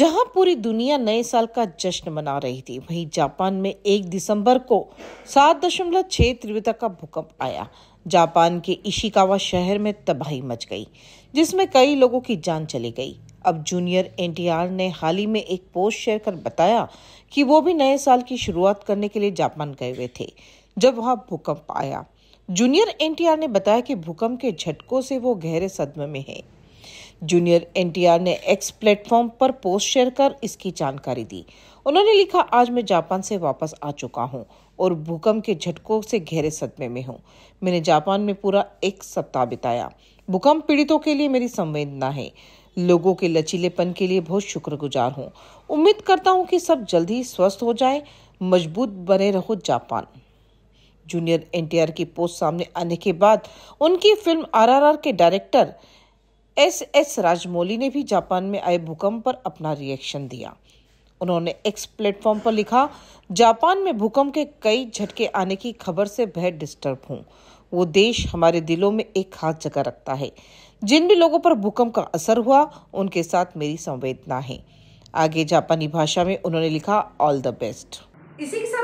जहां पूरी दुनिया नए साल का जश्न मना रही थी वहीं जापान में एक दिसंबर को 7.6 तीव्रता का भूकंप आया जापान के इशिकावा शहर में तबाही मच गई जिसमें कई लोगों की जान चली गई अब जूनियर एनटीआर ने हाल ही में एक पोस्ट शेयर कर बताया कि वो भी नए साल की शुरुआत करने के लिए जापान गए हुए थे जब वहां भूकंप आया जूनियर एनटीआर ने बताया कि भूकंप के झटकों से वो गहरे सदमे में हैं जूनियर एनटीआर ने एक्स प्लेटफॉर्म पर पोस्ट शेयर कर इसकी जानकारी दी उन्होंने लिखा आज मैं जापान से वापस आ चुका हूं और भूकंप के झटकों से गहरे सदमे में हूँ मैंने जापान में पूरा एक सप्ताह बिताया भूकंप पीड़ितों के लिए मेरी संवेदना है लोगों के लचीलेपन के लिए बहुत शुक्रगुजार हूँ उम्मीद करता हूँ कि सब जल्दी स्वस्थ हो जाए मजबूत बने रहो जापान जूनियर एनटीआर की पोस्ट सामने आने के बाद उनकी फिल्म आरआरआर के डायरेक्टर एस एस राजमौली ने भी जापान में आए भूकंप पर अपना रिएक्शन दिया उन्होंने एक्स प्लेटफॉर्म पर लिखा जापान में भूकंप के कई झटके आने की खबर से बेहद डिस्टर्ब हूँ वो देश हमारे दिलों में एक खास जगह रखता है जिन भी लोगों पर भूकंप का असर हुआ उनके साथ मेरी संवेदना है आगे जापानी भाषा में उन्होंने लिखा ऑल द बेस्ट इसी